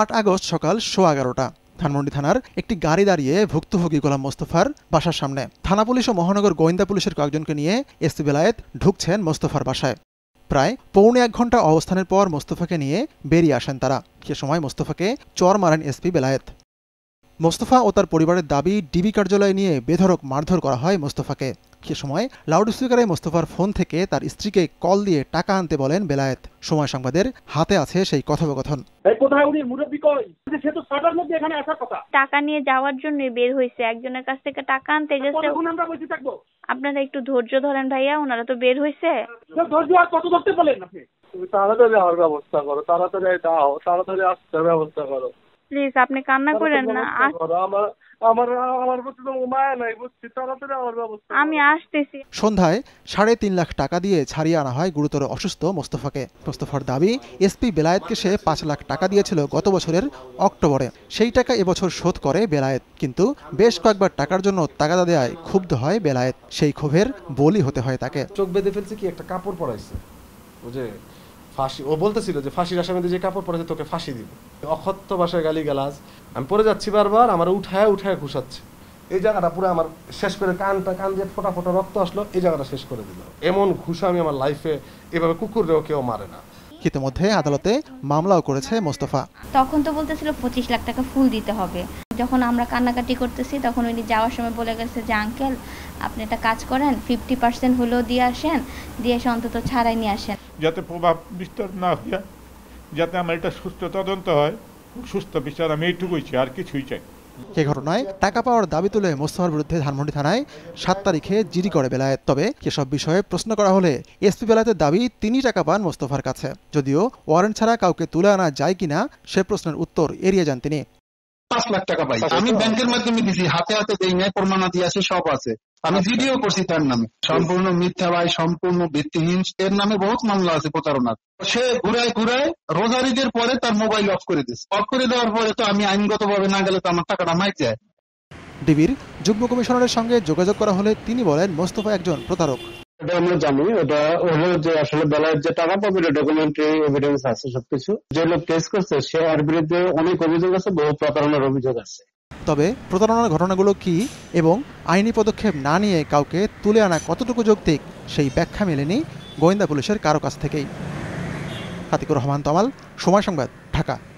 আট আগস্ট সকাল সোয়া এগারোটা ধানমন্ডি থানার একটি গাড়ি দাঁড়িয়ে ভুক্তভোগী গোলাম মোস্তফার বাসার সামনে থানা পুলিশ ও মহানগর গোয়েন্দা পুলিশের কয়েকজনকে নিয়ে এসপি বেলায়েত ঢুকছেন মোস্তফার বাসায় প্রায় পৌনে এক ঘন্টা অবস্থানের পর মোস্তফাকে নিয়ে বেরিয়ে আসেন তারা সে সময় মোস্তফাকে চর মারেন এসপি বেলায়েত মোস্তফা ও তার পরিবারের দাবি ডিবি কার্যালয়ে নিয়ে বেধরক মারধর করা হয় মোস্তফাকে সে সময় লাউডস্পিকারে মোস্তফার ফোন থেকে তার স্ত্রীকে কল দিয়ে টাকা আনতে বলেন বেলায়েত সময় সংবাদের হাতে আছে সেই কথোপকথন টাকা নিয়ে যাওয়ার জন্য বের হয়েছে একজনের কাছ থেকে টাকা আনতে গেছে আপনারা একটু ধৈর্য ধরেন ভাইয়া ওনারা তো বের হয়েছে ধৈর্য আর কত ধরতে বলেন তাড়াতাড়ি হওয়ার ব্যবস্থা করো তাড়াতাড়ি দাও তাড়াতাড়ি আসতে ব্যবস্থা করো প্লিজ আপনি কান্না করেন না আমি আসতেছি সন্ধ্যায় সাড়ে তিন লাখ টাকা দিয়ে ছাড়িয়ে আনা হয় গুরুতর অসুস্থ মোস্তফাকে মোস্তফার দাবি এসপি বেলায়েতকে সে পাঁচ লাখ টাকা দিয়েছিল গত বছরের অক্টোবরে সেই টাকা এবছর শোধ করে বেলায়েত কিন্তু বেশ কয়েকবার টাকার জন্য তাগাদা দেয় ক্ষুব্ধ হয় বেলায়েত সেই ক্ষোভের বলি হতে হয় তাকে চোখ বেঁধে ফেলছে কি একটা কাপড় পরাইছে যে ফাঁসি ও বলতেছিল যে ফাঁসির আসামি যে কাপড় পরেছে তোকে ফাঁসি দিব অক্ষত্য বাসায় গালি গালাজ আমি পরে যাচ্ছি বারবার আমার উঠায় উঠায় ঘুষাচ্ছে এই জায়গাটা পুরো আমার শেষ করে কানটা কান দিয়ে ফোটা ফোটা রক্ত আসলো এই জায়গাটা শেষ করে দিল এমন ঘুষা আমি আমার লাইফে এভাবে কুকুররেও কেউ মারে না ইতিমধ্যে আদালতে মামলাও করেছে মোস্তফা তখন তো বলতেছিল পঁচিশ লাখ টাকা ফুল দিতে হবে যখন আমরা কান্নাকাটি করতেছি তখন উনি যাওয়ার সময় বলে গেছে যে আঙ্কেল আপনি একটা কাজ করেন ফিফটি পার্সেন্ট হলেও দিয়ে আসেন দিয়ে এসে অন্তত ছাড়াই নিয়ে আসেন যাতে প্রভাব বিস্তার না হয় যাতে আমার এটা সুস্থ তদন্ত হয় সুস্থ বিচার আমি এইটুকুই চাই আর কিছুই চাই এ ঘটনায় টাকা পাওয়ার দাবি তুলে মোস্তফার বিরুদ্ধে ধানমন্ডি থানায় সাত তারিখে জিডি করে বেলায় তবে এসব বিষয়ে প্রশ্ন করা হলে এসপি বেলাতে দাবি তিনি টাকা পান মোস্তফার কাছে যদিও ওয়ারেন্ট ছাড়া কাউকে তুলে আনা যায় কিনা সে প্রশ্নের উত্তর এড়িয়ে যান তিনি পাঁচ লাখ টাকা পাই আমি ব্যাংকের মাধ্যমে দিছি হাতে হাতে দেই নাই প্রমাণাদি আছে সব আছে আমি ভিডিও করছি তার নামে সম্পূর্ণ মিথ্যা ভাই সম্পূর্ণ ভিত্তিহীন এর নামে বহুত মামলা আছে প্রতারণার সে ঘুরায় ঘুরায় রোজারিদের পরে তার মোবাইল অফ করে দিচ্ছে অফ করে দেওয়ার পরে তো আমি আইনগত ভাবে না গেলে তো আমার টাকাটা মাইক যায় ডিবির যুগ্ম কমিশনারের সঙ্গে যোগাযোগ করা হলে তিনি বলেন মোস্তফা একজন প্রতারক এটা আমরা জানি এটা হলো যে আসলে বেলায় যে টাকা পাবে ডকুমেন্টারি এভিডেন্স আছে সবকিছু যে লোক কেস করছে সে আর বিরুদ্ধে অনেক অভিযোগ আছে বহু প্রতারণার অভিযোগ আছে তবে প্রতারণার ঘটনাগুলো কি এবং আইনি পদক্ষেপ না নিয়ে কাউকে তুলে আনা কতটুকু যৌক্তিক সেই ব্যাখ্যা মেলেনি গোয়েন্দা পুলিশের কারো কাছ থেকেই হাতিকুর রহমান তমাল সময় সংবাদ ঢাকা